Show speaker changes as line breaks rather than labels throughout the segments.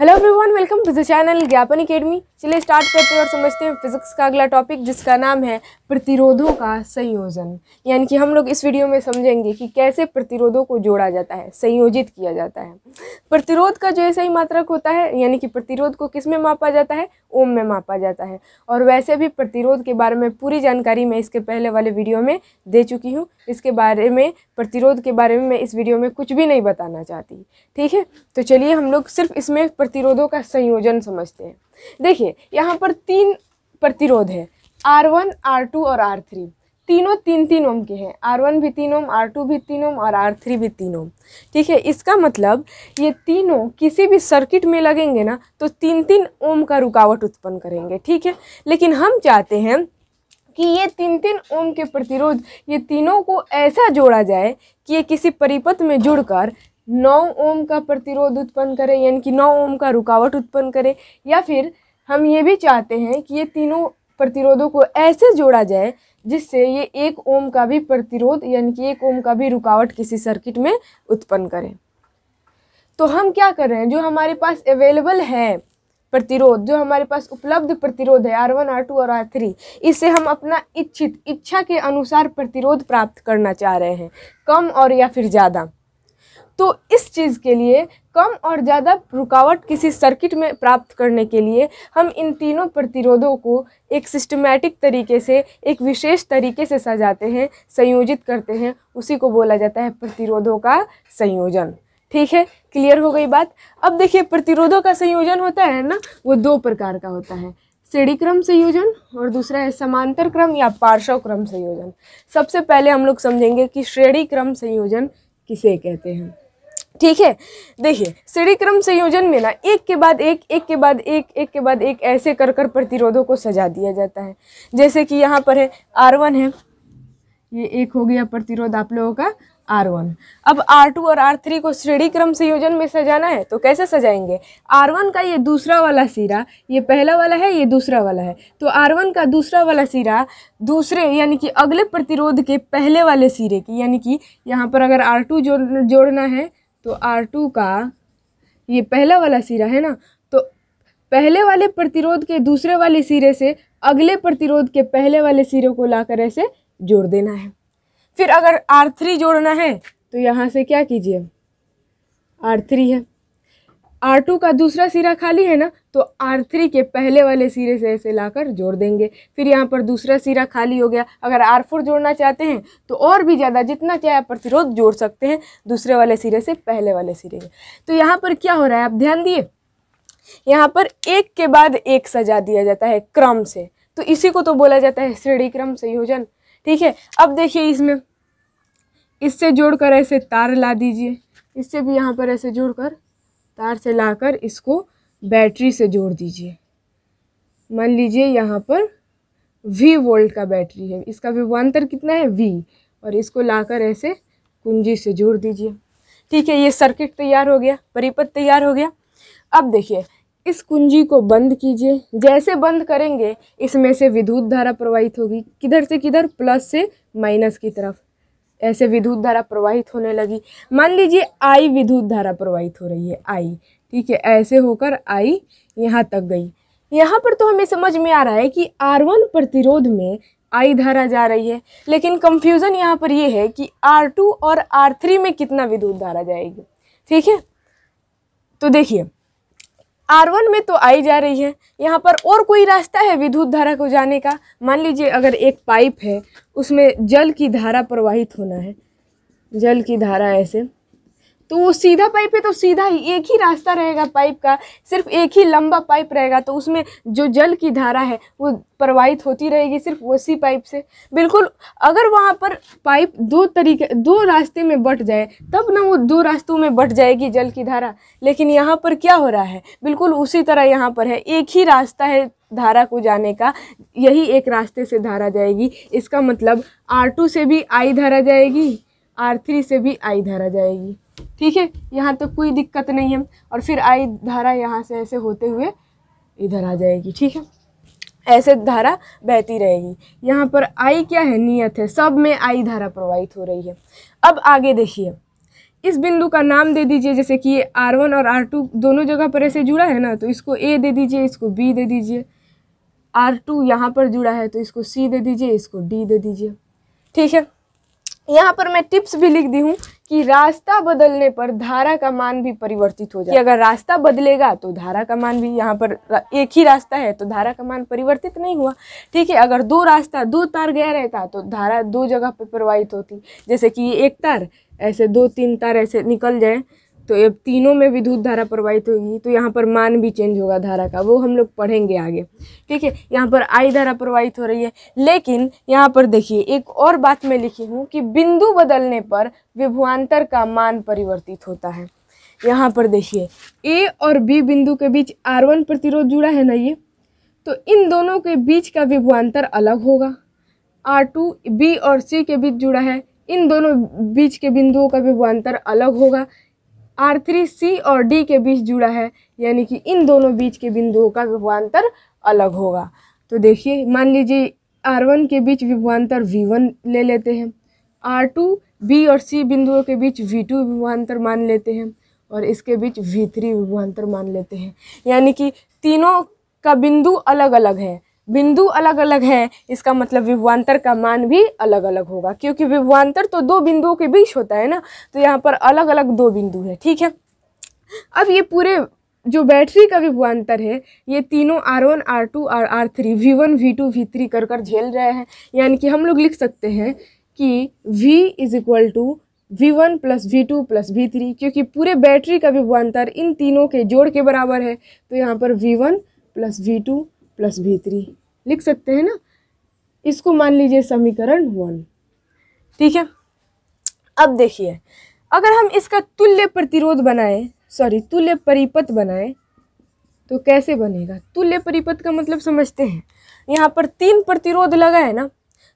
hello everyone welcome to the channel Gyapan academy चलिए start करते हैं और समझते हैं फिजिक्स का अगला टॉपिक जिसका नाम है प्रतिरोधों का संयोजन यानी कि हम लोग इस वीडियो में समझेंगे कि कैसे प्रतिरोधों को जोड़ा जाता है संयोजित किया जाता है प्रतिरोध का जो ऐसा ही मात्रक होता है यानी कि प्रतिरोध को किस में मापा जाता है ओम में मापा जाता है और वैसे भी प्रतिरोध के बारे में पूरी जानकारी मैं इसके पहले वाले वीडियो में दे चुकी हूँ इसके बारे में प्रतिरोध के बारे में मैं इस वीडियो में कुछ भी नहीं बताना चाहती ठीक है तो चलिए हम लोग सिर्फ इसमें प्रतिरोधों का संयोजन समझते हैं देखिए यहाँ पर तीन प्रतिरोध है आर वन आर टू और आर थ्री तीनों तीन तीन ओम के हैं आर वन भी तीन ओम आर टू भी तीन ओम और आर थ्री भी तीन ओम ठीक है इसका मतलब ये तीनों किसी भी सर्किट में लगेंगे ना तो तीन तीन ओम का रुकावट उत्पन्न करेंगे ठीक है लेकिन हम चाहते हैं कि ये तीन तीन ओम के प्रतिरोध ये तीनों को ऐसा जोड़ा जाए कि ये किसी परिपथ में जुड़कर नौ ओम का प्रतिरोध उत्पन्न करे यानी कि नौ ओम का रुकावट उत्पन्न करे या फिर हम ये भी चाहते हैं कि ये तीनों प्रतिरोधों को ऐसे जोड़ा जाए जिससे ये एक ओम का भी प्रतिरोध यानी कि एक ओम का भी रुकावट किसी सर्किट में उत्पन्न करें तो हम क्या कर रहे हैं जो हमारे पास अवेलेबल है प्रतिरोध जो हमारे पास उपलब्ध प्रतिरोध है आर वन आर टू और आर थ्री इससे हम अपना इच्छित इच्छा के अनुसार प्रतिरोध प्राप्त करना चाह रहे हैं कम और या फिर ज़्यादा तो इस चीज़ के लिए कम और ज़्यादा रुकावट किसी सर्किट में प्राप्त करने के लिए हम इन तीनों प्रतिरोधों को एक सिस्टमैटिक तरीके से एक विशेष तरीके से सजाते हैं संयोजित करते हैं उसी को बोला जाता है प्रतिरोधों का संयोजन ठीक है क्लियर हो गई बात अब देखिए प्रतिरोधों का संयोजन होता है ना वो दो प्रकार का होता है श्रेणी क्रम संयोजन और दूसरा है समांतर क्रम या पार्श्व क्रम संयोजन सबसे पहले हम लोग समझेंगे कि श्रेणी क्रम संयोजन किसे कहते हैं ठीक है देखिए सीढ़ी क्रम संयोजन में ना एक के बाद एक एक के बाद एक एक के बाद एक ऐसे कर कर प्रतिरोधों को सजा दिया जाता है जैसे कि यहाँ पर है आर वन है ये एक हो गया प्रतिरोध आप लोगों का आर वन अब आर टू और आर थ्री को श्रेणी क्रम संयोजन में सजाना है तो कैसे सजाएंगे आर वन का ये दूसरा वाला सिरा ये पहला वाला है ये दूसरा वाला है तो आर वन का दूसरा वाला सिरा दूसरे यानी कि अगले प्रतिरोध के पहले वाले सिरे की यानी कि यहाँ पर अगर आर टू जोड़ जोड़ना है तो आर टू का ये पहला वाला सिरा है ना तो पहले वाले प्रतिरोध के दूसरे वाले सिरे से अगले प्रतिरोध के पहले वाले सिरे को लाकर ऐसे जोड़ देना है फिर अगर आर थ्री जोड़ना है तो यहाँ से क्या कीजिए आर थ्री है आर टू का दूसरा सिरा खाली है ना तो आर थ्री के पहले वाले सिरे से ऐसे लाकर जोड़ देंगे फिर यहाँ पर दूसरा सिरा खाली हो गया अगर आर फोर जोड़ना चाहते हैं तो और भी ज़्यादा जितना चाहे आप प्रतिरोध जोड़ सकते हैं दूसरे वाले सिरे से पहले वाले सिरे में तो यहाँ पर क्या हो रहा है आप ध्यान दिए यहाँ पर एक के बाद एक सजा दिया जाता है क्रम से तो इसी को तो बोला जाता है श्रेणी क्रम संयोजन ठीक है अब देखिए इसमें इससे जोड़कर ऐसे तार ला दीजिए इससे भी यहाँ पर ऐसे जोड़कर तार से लाकर इसको बैटरी से जोड़ दीजिए मान लीजिए यहाँ पर वी वोल्ट का बैटरी है इसका विभवान्तर कितना है वी और इसको लाकर ऐसे कुंजी से जोड़ दीजिए ठीक है ये सर्किट तैयार हो गया परिपथ तैयार हो गया अब देखिए इस कुंजी को बंद कीजिए जैसे बंद करेंगे इसमें से विद्युत धारा प्रवाहित होगी किधर से किधर प्लस से माइनस की तरफ ऐसे विद्युत धारा प्रवाहित होने लगी मान लीजिए आई विद्युत धारा प्रवाहित हो रही है आई ठीक है ऐसे होकर आई यहाँ तक गई यहाँ पर तो हमें समझ में आ रहा है कि आर वन प्रतिरोध में आई धारा जा रही है लेकिन कंफ्यूजन यहाँ पर यह है कि आर टू और आर थ्री में कितना विद्युत धारा जाएगी ठीक है तो देखिए आर वन में तो आई जा रही है यहाँ पर और कोई रास्ता है विद्युत धारा को जाने का मान लीजिए अगर एक पाइप है उसमें जल की धारा प्रवाहित होना है जल की धारा ऐसे तो वो सीधा पाइप है तो सीधा ही एक ही रास्ता रहेगा पाइप का सिर्फ एक ही लंबा पाइप रहेगा तो उसमें जो जल की धारा है वो प्रवाहित होती रहेगी सिर्फ उसी पाइप से बिल्कुल अगर वहाँ पर पाइप दो तरीके दो रास्ते में बट जाए तब ना वो दो रास्तों में बट जाएगी जल की धारा लेकिन यहाँ पर क्या हो रहा है बिल्कुल उसी तरह यहाँ पर है एक ही रास्ता है धारा को जाने का यही एक रास्ते से धारा जाएगी इसका मतलब आर टू से भी आई धारा जाएगी आर थ्री से भी आई धारा जाएगी ठीक है यहाँ तक तो कोई दिक्कत नहीं है और फिर आई धारा यहाँ से ऐसे होते हुए इधर आ जाएगी ठीक है ऐसे धारा बहती रहेगी यहाँ पर आई क्या है नियत है सब में आई धारा प्रवाहित हो रही है अब आगे देखिए इस बिंदु का नाम दे दीजिए जैसे कि ये आर वन और आर टू दोनों जगह पर ऐसे जुड़ा है ना तो इसको ए दे दीजिए इसको बी दे दीजिए आर टू यहाँ पर जुड़ा है तो इसको सी दे दीजिए इसको डी दे दीजिए ठीक है यहाँ पर मैं टिप्स भी लिख दी हूँ कि रास्ता बदलने पर धारा का मान भी परिवर्तित हो जाए अगर रास्ता बदलेगा तो धारा का मान भी यहाँ पर एक ही रास्ता है तो धारा का मान परिवर्तित नहीं हुआ ठीक है अगर दो रास्ता दो तार गया रहता तो धारा दो जगह पर प्रवाहित होती जैसे कि एक तार ऐसे दो तीन तार ऐसे निकल जाए तो अब तीनों में विद्युत धारा प्रवाहित होगी तो यहाँ पर मान भी चेंज होगा धारा का वो हम लोग पढ़ेंगे आगे ठीक है यहाँ पर आई धारा प्रवाहित हो रही है लेकिन यहाँ पर देखिए एक और बात मैं लिखी हूँ कि बिंदु बदलने पर विभुआंतर का मान परिवर्तित होता है यहाँ पर देखिए ए और बी बिंदु के बीच आर वन प्रतिरोध जुड़ा है ना ये तो इन दोनों के बीच का विभुआंतर अलग होगा आर टू बी और सी के बीच जुड़ा है इन दोनों बीच के बिंदुओं का विभुआंतर अलग होगा आर थ्री सी और डी के बीच जुड़ा है यानी कि इन दोनों बीच के बिंदुओं का विभवान्तर अलग होगा तो देखिए मान लीजिए आर वन के बीच विभवान्तर वी वन ले लेते हैं आर टू बी और सी बिंदुओं के बीच वी टू विभवान्तर मान लेते हैं और इसके बीच वी थ्री विभवान्तर मान लेते हैं यानी कि तीनों का बिंदु अलग अलग है बिंदु अलग अलग है इसका मतलब विभवान्तर का मान भी अलग अलग होगा क्योंकि विभवान्तर तो दो बिंदुओं के बीच होता है ना तो यहाँ पर अलग अलग दो बिंदु है ठीक है अब ये पूरे जो बैटरी का विभवान्तर है ये तीनों आर वन आर टू और R three V one V two V three कर कर झेल रहे हैं यानी कि हम लोग लिख सकते हैं कि V is equal to V one plus V two plus V three क्योंकि पूरे बैटरी का विभवान्तर इन तीनों के जोड़ के बराबर है तो यहाँ पर V one plus V two plus three लिख सकते हैं ना इसको मान लीजिए समीकरण वन ठीक है अब देखिए अगर हम इसका तुल्य प्रतिरोध बनाए सॉरी तुल्य परिपथ बनाए तो कैसे बनेगा तुल्य परिपथ का मतलब समझते हैं यहाँ पर तीन प्रतिरोध लगा है ना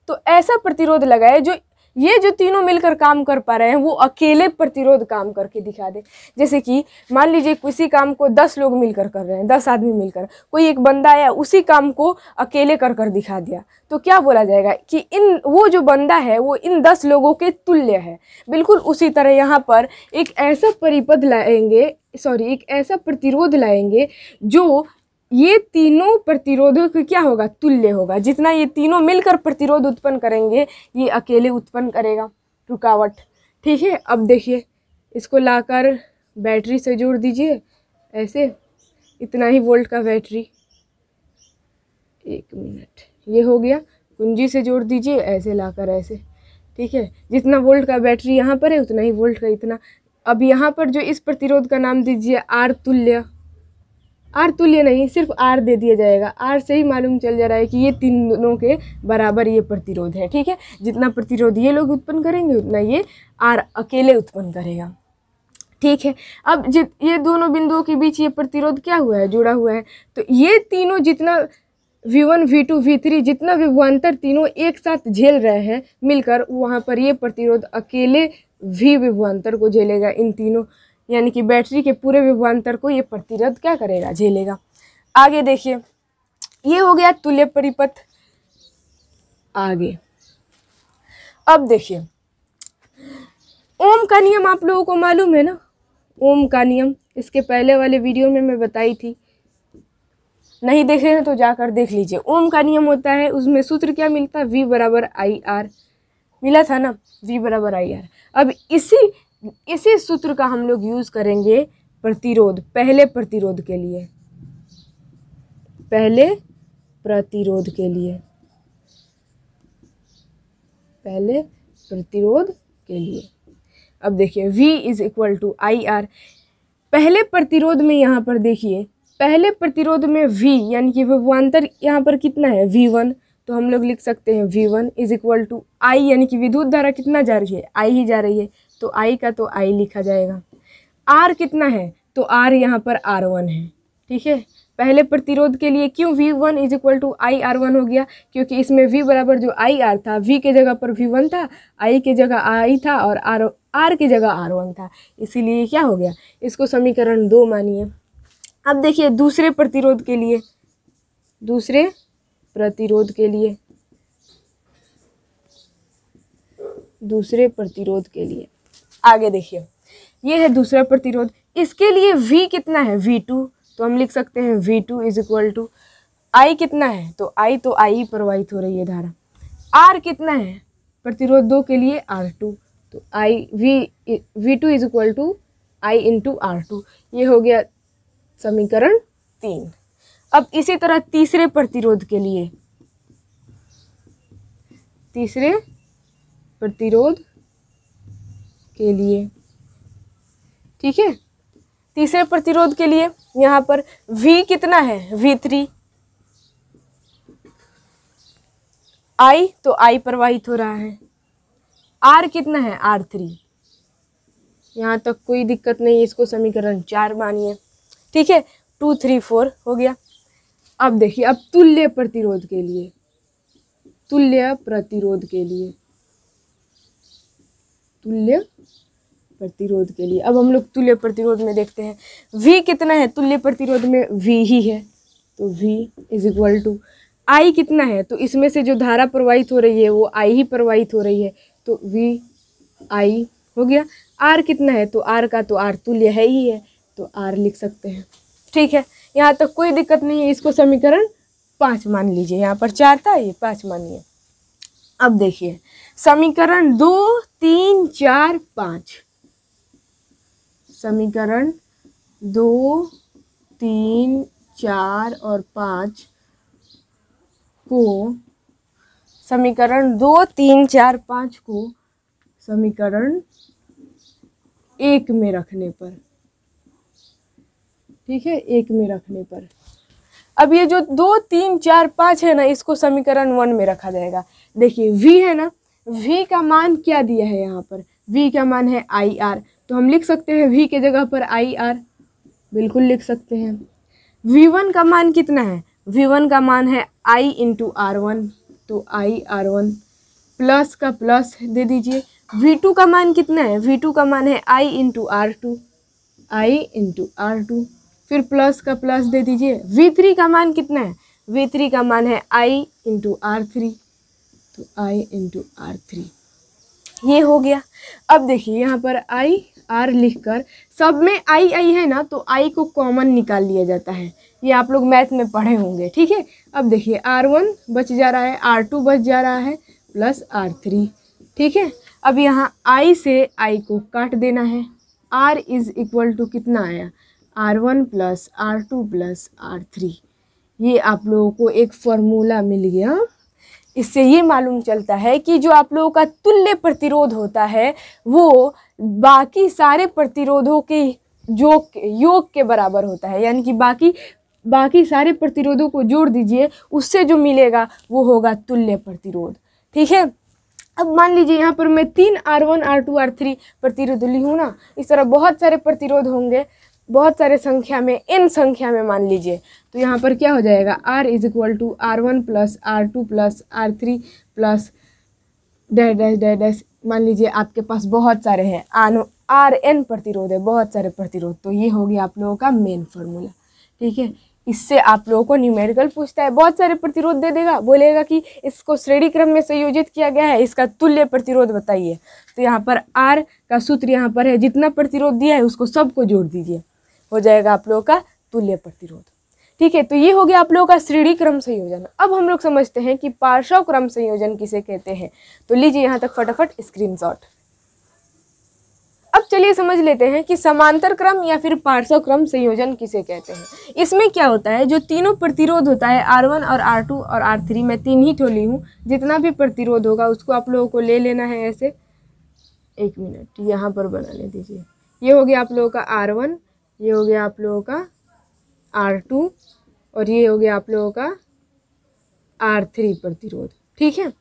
तो ऐसा प्रतिरोध लगाए जो ये जो तीनों मिलकर काम कर पा रहे हैं वो अकेले प्रतिरोध काम करके दिखा दे जैसे कि मान लीजिए किसी काम को दस लोग मिलकर कर रहे हैं दस आदमी मिलकर कोई एक बंदा आया उसी काम को अकेले कर कर दिखा दिया तो क्या बोला जाएगा कि इन वो जो बंदा है वो इन दस लोगों के तुल्य है बिल्कुल उसी तरह यहाँ पर एक ऐसा परिपद लाएंगे सॉरी एक ऐसा प्रतिरोध लाएंगे जो ये तीनों प्रतिरोधों का क्या होगा तुल्य होगा जितना ये तीनों मिलकर प्रतिरोध उत्पन्न करेंगे ये अकेले उत्पन्न करेगा रुकावट ठीक है अब देखिए इसको लाकर बैटरी से जोड़ दीजिए ऐसे इतना ही वोल्ट का बैटरी एक मिनट ये हो गया कुंजी से जोड़ दीजिए ऐसे लाकर ऐसे ठीक है जितना वोल्ट का बैटरी यहाँ पर है उतना ही वोल्ट का इतना अब यहाँ पर जो इस प्रतिरोध का नाम दीजिए आर तुल्य आर तुल्य तो नहीं सिर्फ आर दे दिया जाएगा आर से ही मालूम चल जा रहा है कि ये तीन दोनों के बराबर ये प्रतिरोध है ठीक है जितना प्रतिरोध ये लोग उत्पन्न करेंगे उतना ये आर अकेले उत्पन्न करेगा ठीक है अब जित ये दोनों बिंदुओं के बीच ये प्रतिरोध क्या हुआ है जुड़ा हुआ है तो ये तीनों जितना V one V two V three जितना विभवान्तर तीनों एक साथ झेल रहे हैं मिलकर वहाँ पर ये प्रतिरोध अकेले V विभवान्तर को झेलेगा इन तीनों यानी कि बैटरी के पूरे विभवान्तर को ये प्रतिरोध क्या करेगा झेलेगा आगे देखिए ये हो गया तुल्य परिपथ आगे अब देखिए ओम का नियम आप लोगों को मालूम है ना ओम का नियम इसके पहले वाले वीडियो में मैं बताई थी नहीं देखे हैं तो जाकर देख लीजिए ओम का नियम होता है उसमें सूत्र क्या मिलता है वी बराबर आई आर मिला था ना वी बराबर आई आर अब इसी इसी सूत्र का हम लोग यूज करेंगे प्रतिरोध पहले प्रतिरोध के लिए पहले प्रतिरोध के लिए पहले प्रतिरोध के लिए अब देखिए V is equal to I R पहले प्रतिरोध में यहाँ पर देखिए पहले प्रतिरोध में V यानी कि विभवान्तर यहाँ पर कितना है V1 तो हम लोग लिख सकते हैं V1 one is equal to I यानी कि विद्युत धारा कितना जा रही है आई ही जा रही है तो आई का तो आई लिखा जाएगा आर कितना है तो आर यहाँ पर आर वन है ठीक है पहले प्रतिरोध के लिए क्यों V one is equal to I R one हो गया क्योंकि इसमें वी बराबर जो आई आर था वी के जगह पर वी वन था आई के जगह आई था और आर आर की जगह आर वन था इसीलिए क्या हो गया इसको समीकरण दो मानिए अब देखिए दूसरे प्रतिरोध के लिए दूसरे प्रतिरोध के लिए दूसरे प्रतिरोध के लिए आगे देखिए ये है दूसरा प्रतिरोध इसके लिए V कितना है V2 तो हम लिख सकते हैं V2 two is equal to I कितना है तो I तो I प्रवाहित हो रही है धारा R कितना है प्रतिरोध दो के लिए R2 तो I V V two is equal to I into R two ये हो गया समीकरण तीन अब इसी तरह तीसरे प्रतिरोध के लिए तीसरे प्रतिरोध के लिए ठीक है तीसरे प्रतिरोध के लिए यहाँ पर V कितना है V3 थ्री I तो I प्रवाहित हो रहा है R कितना है R3 थ्री यहाँ तक तो कोई दिक्कत नहीं है इसको समीकरण चार मानिए ठीक है टू थ्री फोर हो गया अब देखिए अब तुल्य प्रतिरोध के लिए तुल्य प्रतिरोध के लिए तुल्य प्रतिरोध के लिए अब हम लोग तुल्य प्रतिरोध में देखते हैं वी कितना है तुल्य प्रतिरोध में वी ही है तो V is equal to I कितना है तो इसमें से जो धारा प्रवाहित हो रही है वो आई ही प्रवाहित हो रही है तो वी आई हो गया आर कितना है तो आर का तो आर तुल्य है ही है तो आर लिख सकते हैं ठीक है यहाँ तक कोई दिक्कत नहीं है इसको समीकरण पाँच मान लीजिए यहाँ पर चार था ये पाँच मानिए अब देखिए समीकरण दो तीन चार पाँच समीकरण दो तीन चार और पाँच को समीकरण दो तीन चार पाँच को समीकरण एक में रखने पर ठीक है एक में रखने पर अब ये जो दो तीन चार पाँच है ना इसको समीकरण वन में रखा जाएगा देखिए v है ना v का मान क्या दिया है यहाँ पर v का मान है आई आर तो हम लिख सकते हैं v के जगह पर आई आर बिल्कुल लिख सकते हैं v1 का मान कितना है v1 का मान है i इंटू आर वन तो आई आर वन प्लस का प्लस दे दीजिए v2 का मान कितना है v2 का मान है i into R two I into R two फिर प्लस का प्लस दे दीजिए वी थ्री का मान कितना है वी थ्री का मान है आई इंटू आर थ्री तो आई इंटू आर थ्री ये हो गया अब देखिए यहाँ पर आई आर लिखकर सब में आई आई है ना तो आई को कॉमन निकाल लिया जाता है ये आप लोग मैथ में पढ़े होंगे ठीक है अब देखिए आर वन बच जा रहा है आर टू बच जा रहा है प्लस आर थ्री ठीक है अब यहाँ आई से आई को काट देना है आर इज़ इक्वल टू कितना आया R one plus R two plus R three ये आप लोगों को एक फॉर्मूला मिल गया इससे ये मालूम चलता है कि जो आप लोगों का तुल्य प्रतिरोध होता है वो बाकी सारे प्रतिरोधों के जो योग के बराबर होता है यानी कि बाकी बाकी सारे प्रतिरोधों को जोड़ दीजिए उससे जो मिलेगा वो होगा तुल्य प्रतिरोध ठीक है अब मान लीजिए यहाँ पर मैं तीन R one R two R three प्रतिरोध ली हूँ ना इस तरह बहुत सारे प्रतिरोध होंगे बहुत सारे संख्या में एन संख्या में मान लीजिए तो यहाँ पर क्या हो जाएगा R is equal to R one plus R two plus R three plus dash dash dash dash मान लीजिए आपके पास बहुत सारे हैं आन आर एन प्रतिरोध है बहुत सारे प्रतिरोध तो ये हो गया आप लोगों का मेन फार्मूला ठीक है इससे आप लोगों को न्यूमेरिकल पूछता है बहुत सारे प्रतिरोध दे देगा बोलेगा कि इसको श्रेणी क्रम में संयोजित किया गया है इसका तुल्य प्रतिरोध बताइए तो यहाँ पर आर का सूत्र यहाँ पर है जितना प्रतिरोध दिया है उसको सबको जोड़ दीजिए हो जाएगा आप लोगों का तुल्य प्रतिरोध ठीक है तो ये हो गया आप लोगों का श्रेणी क्रम संयोजन अब हम लोग समझते हैं कि पार्श्व क्रम संयोजन किसे कहते हैं तो लीजिए यहाँ तक फटाफट शॉट अब चलिए समझ लेते हैं कि समांतर क्रम या फिर पार्श्व क्रम संयोजन किसे कहते हैं इसमें क्या होता है जो तीनों प्रतिरोध होता है आर वन और आर टू और आर थ्री मैं तीन ही ठोली हूँ जितना भी प्रतिरोध होगा उसको आप लोगों को ले लेना है ऐसे एक मिनट यहाँ पर बना ले दीजिए ये हो गया आप लोगों का आर वन ये हो गया आप लोगों का आर टू और ये हो गया आप लोगों का आर थ्री प्रतिरोध ठीक है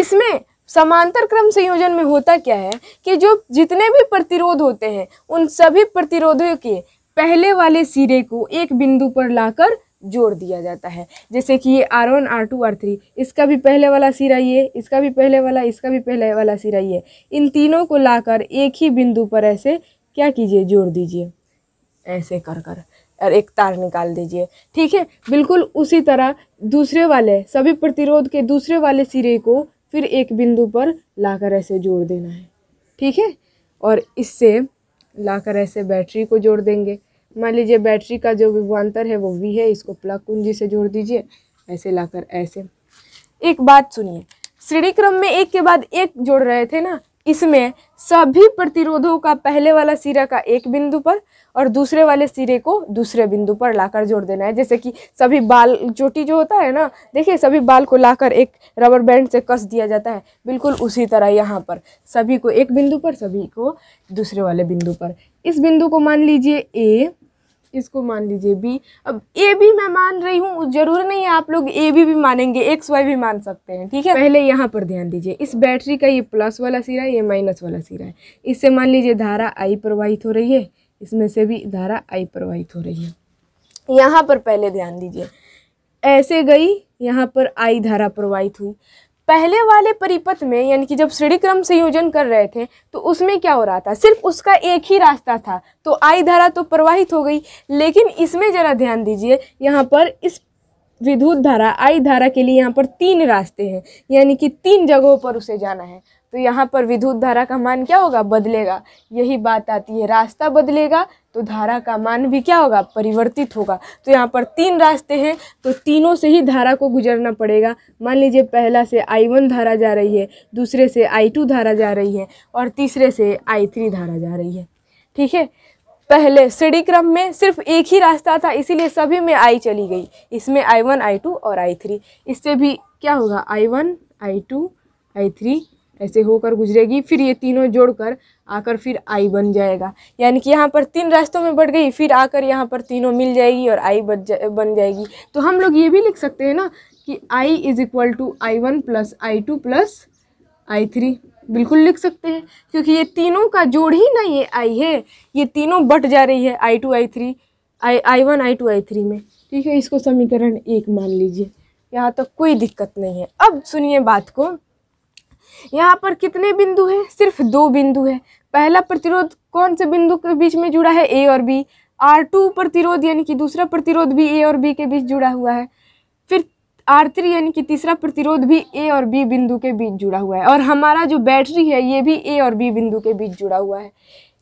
इसमें समांतर क्रम संयोजन में होता क्या है कि जो जितने भी प्रतिरोध होते हैं उन सभी प्रतिरोधों के पहले वाले सिरे को एक बिंदु पर लाकर जोड़ दिया जाता है जैसे कि ये R one R two R three इसका भी पहले वाला सिरा ये इसका भी पहले वाला इसका भी पहले वाला सिरा ये इन तीनों को लाकर एक ही बिंदु पर ऐसे क्या कीजिए जोड़ दीजिए ऐसे कर कर और एक तार निकाल दीजिए ठीक है बिल्कुल उसी तरह दूसरे वाले सभी प्रतिरोध के दूसरे वाले सिरे को फिर एक बिंदु पर लाकर ऐसे जोड़ देना है ठीक है और इससे लाकर ऐसे बैटरी को जोड़ देंगे मान लीजिए बैटरी का जो विभवान्तर है वो वी है इसको प्लग कुंजी से जोड़ दीजिए ऐसे लाकर ऐसे एक बात सुनिए श्रेणी क्रम में एक के बाद एक जोड़ रहे थे ना इसमें सभी प्रतिरोधों का पहले वाला सिरा का एक बिंदु पर और दूसरे वाले सिरे को दूसरे बिंदु पर लाकर जोड़ देना है जैसे कि सभी बाल चोटी जो होता है ना देखिए सभी बाल को लाकर एक रबर बैंड से कस दिया जाता है बिल्कुल उसी तरह यहाँ पर सभी को एक बिंदु पर सभी को दूसरे वाले बिंदु पर इस बिंदु को मान लीजिए ए इसको मान लीजिए बी अब ए भी मैं मान रही हूँ जरूर नहीं है आप लोग ए भी भी मानेंगे एक्स वाई भी मान सकते हैं ठीक है पहले यहाँ पर ध्यान दीजिए इस बैटरी का ये प्लस वाला सिरा ये माइनस वाला सिरा है इससे मान लीजिए धारा आई प्रवाहित हो रही है इसमें से भी धारा आई प्रवाहित हो रही है यहाँ पर पहले ध्यान दीजिए ऐसे गई यहाँ पर आई धारा प्रवाहित हुई पहले वाले परिपथ में यानी कि जब श्रेणी क्रम संयोजन कर रहे थे तो उसमें क्या हो रहा था सिर्फ उसका एक ही रास्ता था तो आई धारा तो प्रवाहित हो गई लेकिन इसमें ज़रा ध्यान दीजिए यहाँ पर इस विद्युत धारा आई धारा के लिए यहाँ पर तीन रास्ते हैं यानी कि तीन जगहों पर उसे जाना है तो यहाँ पर विद्युत धारा का मान क्या होगा बदलेगा यही बात आती है रास्ता बदलेगा तो धारा का मान भी क्या होगा परिवर्तित होगा तो यहाँ पर तीन रास्ते हैं तो तीनों से ही धारा को गुजरना पड़ेगा मान लीजिए पहला से आई वन धारा जा रही है दूसरे से आई टू धारा जा रही है और तीसरे से आई थ्री धारा जा रही है ठीक है पहले श्रेणी क्रम में सिर्फ एक ही रास्ता था इसीलिए सभी में आई चली गई इसमें आई वन आई टू और आई थ्री इससे भी क्या होगा I one I two I three ऐसे होकर गुजरेगी फिर ये तीनों जोड़कर आकर फिर आई बन जाएगा यानी कि यहाँ पर तीन रास्तों में बढ़ गई फिर आकर यहाँ पर तीनों मिल जाएगी और आई बच जा, बन जाएगी तो हम लोग ये भी लिख सकते हैं ना कि I is equal to I one plus I two plus I three बिल्कुल लिख सकते हैं क्योंकि ये तीनों का जोड़ ही ना ये आई है ये तीनों बट जा रही है I two I three I I one I two I three में ठीक है इसको समीकरण एक मान लीजिए यहाँ तक तो कोई दिक्कत नहीं है अब सुनिए बात को यहाँ पर कितने बिंदु हैं सिर्फ दो बिंदु है पहला प्रतिरोध कौन से बिंदु के बीच में जुड़ा है ए और बी आर टू प्रतिरोध यानी कि दूसरा प्रतिरोध भी ए और बी के बीच जुड़ा हुआ है फिर आर थ्री यानी कि तीसरा प्रतिरोध भी ए और बी बिंदु के बीच जुड़ा हुआ है और हमारा जो बैटरी है ये भी ए और बी बिंदु के बीच जुड़ा हुआ है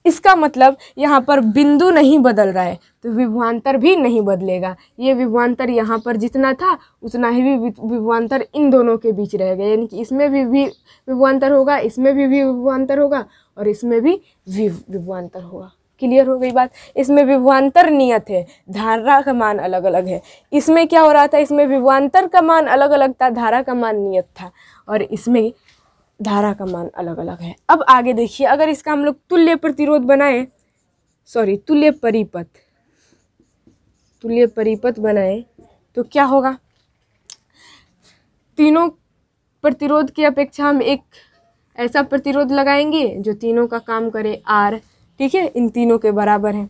इसका मतलब यहाँ पर बिंदु नहीं बदल रहा है तो विभवान्तर भी नहीं बदलेगा ये विभवान्तर यहाँ पर जितना था उतना ही भी विभवान्तर इन दोनों के बीच रहेगा यानी कि इसमें भी भी विभवान्तर होगा इसमें भी भी विभवान्तर होगा और इसमें भी विभवान्तर होगा क्लियर हो गई बात इसमें विभवान्तर नियत है धारा का मान अलग अलग है इसमें क्या हो रहा था इसमें विभवान्तर का मान अलग अलग था धारा का मान नियत था और इसमें धारा का मान अलग अलग है अब आगे देखिए अगर इसका हम लोग तुल्य प्रतिरोध बनाए सॉरी तुल्य परिपथ तुल्य परिपथ बनाए तो क्या होगा तीनों प्रतिरोध की अपेक्षा हम एक ऐसा प्रतिरोध लगाएंगे जो तीनों का काम करे आर ठीक है इन तीनों के बराबर है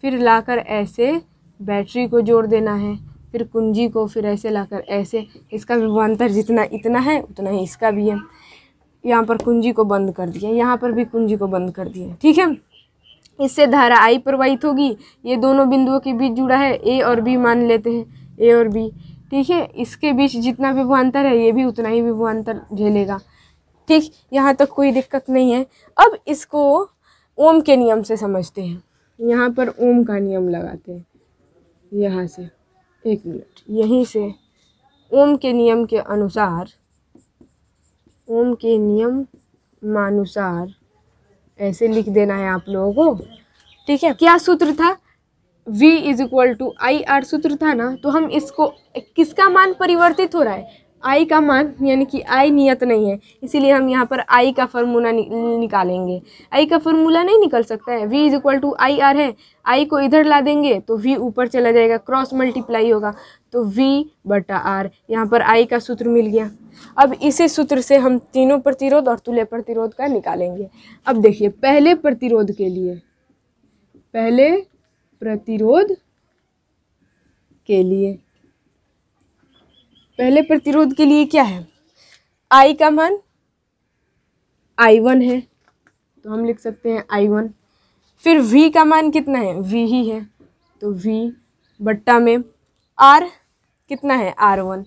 फिर लाकर ऐसे बैटरी को जोड़ देना है फिर कुंजी को फिर ऐसे लाकर ऐसे इसका विभवान्तर जितना इतना है उतना ही इसका भी है यहाँ पर कुंजी को बंद कर दिया यहाँ पर भी कुंजी को बंद कर दिया ठीक है इससे धारा आई प्रवाहित होगी ये दोनों बिंदुओं के बीच जुड़ा है ए और बी मान लेते हैं ए और बी ठीक है इसके बीच जितना विभवान्तर है ये भी उतना ही विभवान्तर झेलेगा ठीक यहाँ तक कोई दिक्कत नहीं है अब इसको ओम के नियम से समझते हैं यहाँ पर ओम का नियम लगाते हैं यहाँ से एक मिनट यहीं से ओम के नियम के अनुसार ओम के नियम मानुसार ऐसे लिख देना है आप लोगों को ठीक है क्या सूत्र था V is equal to I R सूत्र था ना तो हम इसको किसका मान परिवर्तित हो रहा है आई का मान यानी कि आई नियत नहीं है इसीलिए हम यहाँ पर आई का फार्मूला नि, निकालेंगे आई का फार्मूला नहीं निकल सकता है V is equal to I R है आई को इधर ला देंगे तो वी ऊपर चला जाएगा क्रॉस मल्टीप्लाई होगा तो वी बटा आर यहाँ पर आई का सूत्र मिल गया अब इसी सूत्र से हम तीनों प्रतिरोध और तुल्य प्रतिरोध का निकालेंगे अब देखिए पहले प्रतिरोध के लिए पहले प्रतिरोध के लिए पहले प्रतिरोध के लिए क्या है आई का मान आई वन है तो हम लिख सकते हैं आई वन फिर वी का मान कितना है वी ही है तो वी बट्टा में आर कितना है आर वन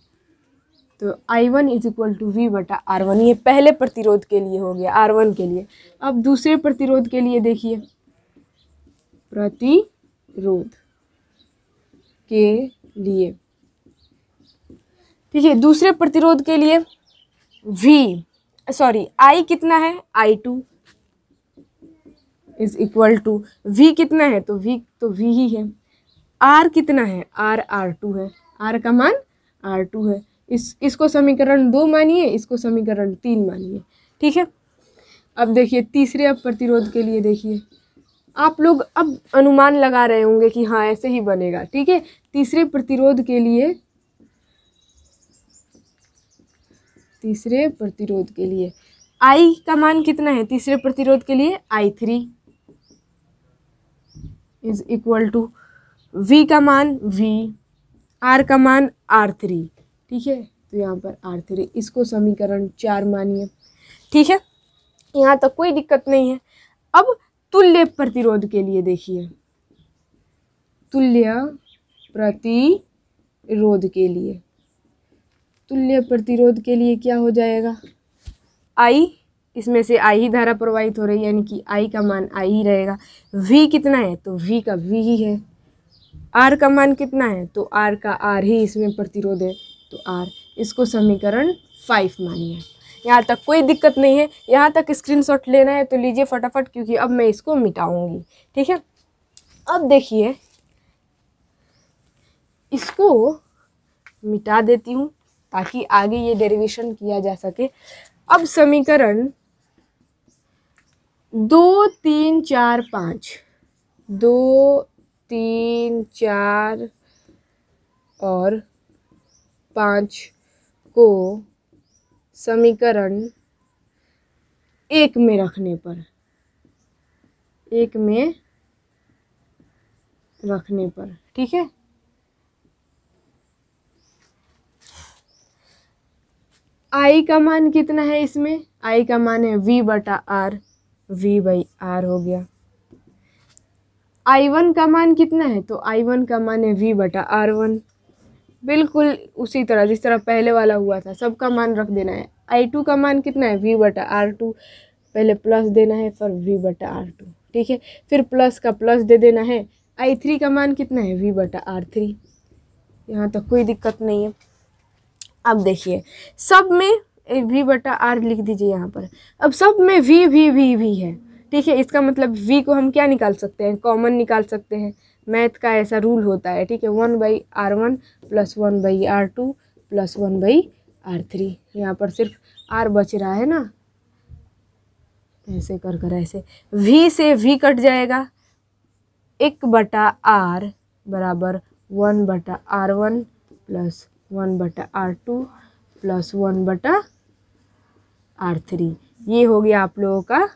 तो I one is equal to V बटा आर वन ये पहले प्रतिरोध के लिए हो गया आर वन के लिए अब दूसरे प्रतिरोध के लिए देखिए प्रतिरोध के लिए ठीक है दूसरे प्रतिरोध के लिए वी सॉरी आई कितना है I two is equal to V कितना है तो वी तो वी ही है आर कितना है आर आर टू है आर का मान आर टू है इस इसको समीकरण दो मानिए इसको समीकरण तीन मानिए ठीक है अब देखिए तीसरे अब प्रतिरोध के लिए देखिए आप लोग अब अनुमान लगा रहे होंगे कि हाँ ऐसे ही बनेगा ठीक है तीसरे प्रतिरोध के लिए तीसरे प्रतिरोध के लिए आई का मान कितना है तीसरे प्रतिरोध के लिए I three is equal to V का मान वी आर का मान आर थ्री ठीक है तो यहाँ पर आर थ्री इसको समीकरण चार मानिए ठीक है यहाँ तक कोई दिक्कत नहीं है अब तुल्य प्रतिरोध के लिए देखिए तुल्य प्रतिरोध के लिए तुल्य प्रतिरोध के लिए क्या हो जाएगा आई इसमें से आई ही धारा प्रवाहित हो रही है यानी कि आई का मान आई ही रहेगा वी कितना है तो वी का वी ही है आर का मान कितना है तो आर का आर ही इसमें प्रतिरोध है तो आर इसको समीकरण फाइव मानिए यहाँ तक कोई दिक्कत नहीं है यहाँ तक स्क्रीनशॉट लेना है तो लीजिए फटाफट क्योंकि अब मैं इसको मिटाऊंगी ठीक है अब देखिए इसको मिटा देती हूँ ताकि आगे ये डेरिवेशन किया जा सके अब समीकरण दो तीन चार पाँच दो तीन चार और पाँच को समीकरण एक में रखने पर एक में रखने पर ठीक है आई का मान कितना है इसमें आई का मान है वी बटा आर वी बाई आर हो गया आई वन का मान कितना है तो आई वन का मान है वी बटा आर वन बिल्कुल उसी तरह जिस तरह पहले वाला हुआ था सबका मान रख देना है आई टू का मान कितना है वी बटा आर टू पहले प्लस देना है फिर वी बटा आर टू ठीक है फिर प्लस का प्लस दे देना है आई थ्री का मान कितना है वी बटा आर थ्री यहाँ तक कोई दिक्कत नहीं है अब देखिए सब में वी बटा आर लिख दीजिए यहाँ पर अब सब में वी वी वी वी है ठीक है इसका मतलब वी को हम क्या निकाल सकते हैं कॉमन निकाल सकते हैं मैथ का ऐसा रूल होता है ठीक है one by R one plus one by R two plus one by R three यहाँ पर सिर्फ आर बच रहा है ना ऐसे कर कर ऐसे वी से वी कट जाएगा एक बटा आर बराबर वन बटा आर वन प्लस वन बटा आर टू प्लस वन बटा आर थ्री ये हो गया आप लोगों का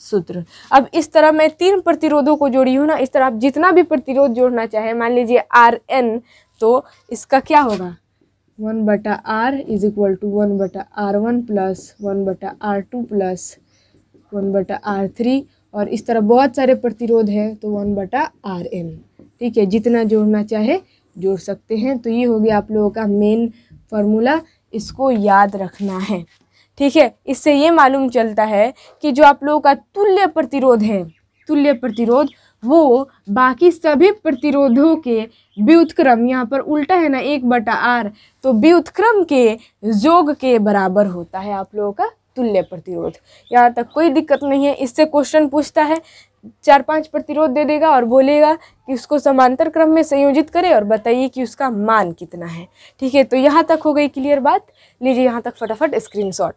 सूत्र अब इस तरह मैं तीन प्रतिरोधों को जोड़ी हूँ ना इस तरह आप जितना भी प्रतिरोध जोड़ना चाहें मान लीजिए आर एन तो इसका क्या होगा वन बटा R is equal to one बटा आर वन प्लस वन बटा आर टू प्लस वन बटा आर थ्री और इस तरह बहुत सारे प्रतिरोध हैं तो वन बटा आर एन ठीक है जितना जोड़ना चाहे जोड़ सकते हैं तो ये हो गया आप लोगों का मेन फॉर्मूला इसको याद रखना है ठीक है इससे ये मालूम चलता है कि जो आप लोगों का तुल्य प्रतिरोध है तुल्य प्रतिरोध वो बाकी सभी प्रतिरोधों के व्युत्क्रम यहाँ पर उल्टा है ना एक बटा आर तो व्युत्क्रम के योग के बराबर होता है आप लोगों का तुल्य प्रतिरोध यहाँ तक कोई दिक्कत नहीं है इससे क्वेश्चन पूछता है चार पांच प्रतिरोध दे देगा और बोलेगा कि उसको समांतर क्रम में संयोजित करें और बताइए कि उसका मान कितना है ठीक है तो यहाँ तक हो गई क्लियर बात लीजिए यहाँ तक फटाफट स्क्रीनशॉट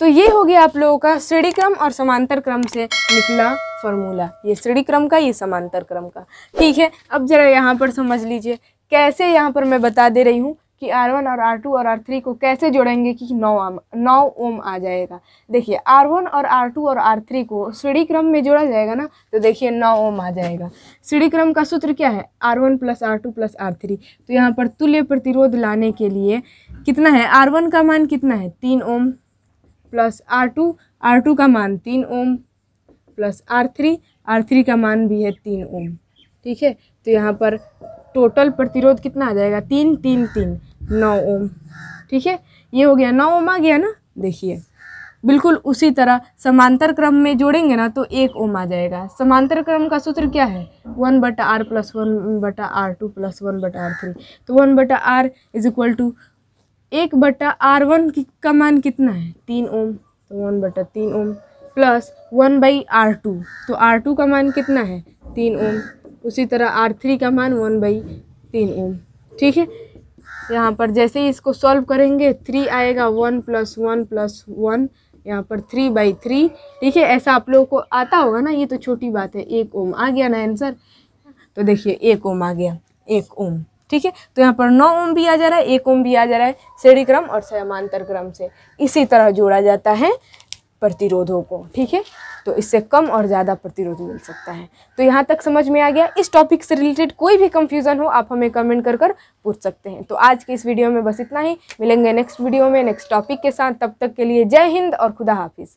तो ये हो गया आप लोगों का श्रेणी क्रम और समांतर क्रम से निकला फॉर्मूला ये श्रेणी क्रम का ये समांतर क्रम का ठीक है अब जरा यहाँ पर समझ लीजिए कैसे यहाँ पर मैं बता दे रही हूँ कि R1 और R2 और R3 को कैसे जोड़ेंगे कि नौ आम नौ ओम आ जाएगा देखिए R1 और R2 और R3 को सीढ़ी क्रम में जोड़ा जाएगा ना तो देखिए नौ ओम आ जाएगा सीढ़ी क्रम का सूत्र क्या है R1 one plus R two plus R three तो यहाँ पर तुल्य प्रतिरोध लाने के लिए कितना है R1 का मान कितना है तीन ohm plus R two R two का मान तीन ohm plus R three R three का मान भी है तीन ओम ठीक है तो यहाँ पर टोटल प्रतिरोध कितना आ जाएगा तीन तीन तीन नौ ओम ठीक है ये हो गया नौ ओम आ गया ना देखिए बिल्कुल उसी तरह समांतर क्रम में जोड़ेंगे ना तो एक ओम आ जाएगा समांतर क्रम का सूत्र क्या है वन बटा आर प्लस वन बटा आर टू प्लस वन बटा आर थ्री तो वन बटा आर इज इक्वल टू एक बटा आर वन का मान कितना है तीन ओम तो वन बटा तीन ohm plus one by R two तो आर टू का मान कितना है तीन ओम उसी तरह आर थ्री का मान वन बाई तीन ओम ठीक है यहाँ पर जैसे ही इसको सॉल्व करेंगे थ्री आएगा one plus one plus one यहाँ पर थ्री बाई थ्री ठीक है ऐसा आप लोगों को आता होगा ना ये तो छोटी बात है एक ओम आ गया ना आंसर तो देखिए एक ओम आ गया एक ओम ठीक है तो यहाँ पर नौ ओम भी आ जा रहा है एक ओम भी आ जा रहा है श्रेणी क्रम और समांतर क्रम से इसी तरह जोड़ा जाता है प्रतिरोधों को ठीक है तो इससे कम और ज़्यादा प्रतिरोध मिल सकता है तो यहाँ तक समझ में आ गया इस टॉपिक से रिलेटेड कोई भी कंफ्यूजन हो आप हमें कमेंट कर कर पूछ सकते हैं तो आज के इस वीडियो में बस इतना ही मिलेंगे नेक्स्ट वीडियो में नेक्स्ट टॉपिक के साथ तब तक के लिए जय हिंद और खुदा हाफिज़